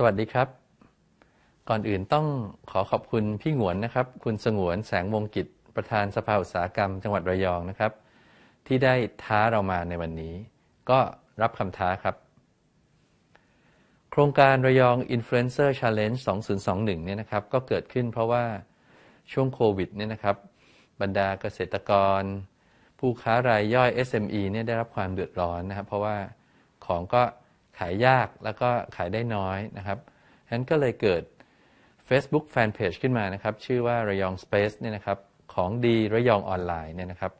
สวัสดีครับ ก่อนอื่นต้องขอขอบคุณพี่หงวนนะครับ คุณสงวนแสงวงกิจ ประธานสภาอุตสาหกรรม จังหวัดระยองนะครับ ที่ได้ท้าเรามาในวันนี้ ก็รับคำท้าครับ โครงการระยอง Influencer Challenge 2021 เนี่ยนะครับก็เกิดขึ้นเพราะว่าช่วงโควิดเนี่ยนะครับ บรรดาเกษตรกร ผู้ค้ารายย่อย SME เนี่ยได้รับความเดือดร้อนนะครับ เพราะว่าของก็ขายยากแล้วก็ขายได้น้อยนะครับฉะนั้นก็เลยเกิด Facebook Fanpage ขึ้นมานะครับ ชื่อว่าระยอง Space เนี่ยนะครับ ของดีระยองออนไลน์เนี่ยนะครับ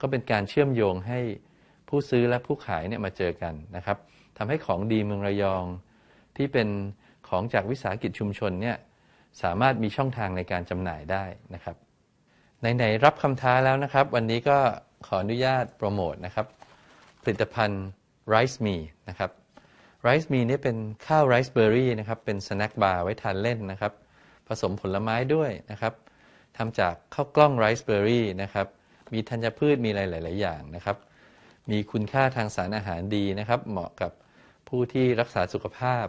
ก็เป็นการเชื่อมโยงให้ผู้ซื้อและผู้ขายเนี่ยมาเจอกันนะครับทำให้ของดีเมืองระยอง ที่เป็นของจากวิสาหกิจชุมชนเนี่ย สามารถมีช่องทางในการจำหน่ายได้นะครับไหนๆ รับคำท้าแล้วนะครับ วันนี้ก็ขออนุญาตโปรโมทนะครับ ผลิตภัณฑ์ Rice Me นะครับไรซ์มีนี่เป็นข้าวไรซ์เบอร์รี่นะครับ เป็นสแน็คบาร์ไว้ทานเล่นนะครับ ผสมผลไม้ด้วยนะครับทำจากข้าวกล้องไรซ์เบอร์รี่นะครับ มีธัญพืชมีอะไรหลาย ๆ อย่างนะครับ มีคุณค่าทางสารอาหารดีนะครับ เหมาะกับผู้ที่รักษาสุขภาพ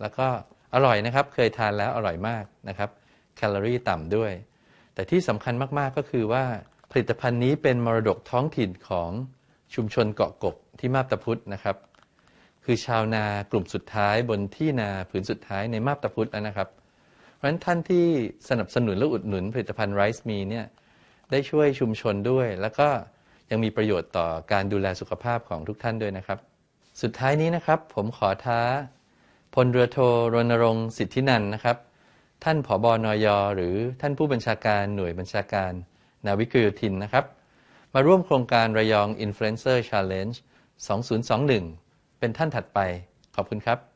แล้วก็อร่อยนะครับ เคยทานแล้วอร่อยมากนะครับ แคลอรี่ต่ำด้วย แต่ที่สำคัญมากๆ ก็คือว่าผลิตภัณฑ์นี้เป็นมรดกท้องถิ่นของชุมชนเกาะกบที่มาบตาพุธนะครับคือชาวนากลุ่มสุดท้ายบนที่นาผืนสุดท้ายในมาบตาพุธแล้วนะครับ เพราะฉะนั้นท่านที่สนับสนุนและอุดหนุนผลิตภัณฑ์ไรซ์มีเนี่ยได้ช่วยชุมชนด้วย แล้วก็ยังมีประโยชน์ต่อการดูแลสุขภาพของทุกท่านด้วยนะครับ สุดท้ายนี้นะครับ ผมขอท้า พลเรือโทรณรงค์สิทธินันนะครับ ท่านผอบอนอยอหรือท่านผู้บัญชาการหน่วยบัญชาการนาวิกโยธินนะครับ มาร่วมโครงการระยองอิ i n เ l น e n c e r c h a l เลนจ์2021เป็นท่านถัดไป ขอบคุณครับ